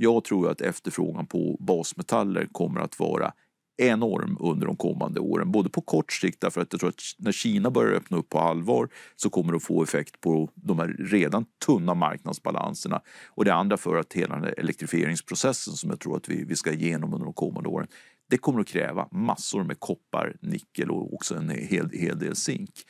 Jag tror att efterfrågan på basmetaller kommer att vara enorm under de kommande åren, både på kort sikt därför att jag tror att när Kina börjar öppna upp på allvar så kommer det att få effekt på de här redan tunna marknadsbalanserna och det andra för att hela den här elektrifieringsprocessen som jag tror att vi, vi ska igenom under de kommande åren det kommer att kräva massor med koppar, nickel och också en hel, hel del zink.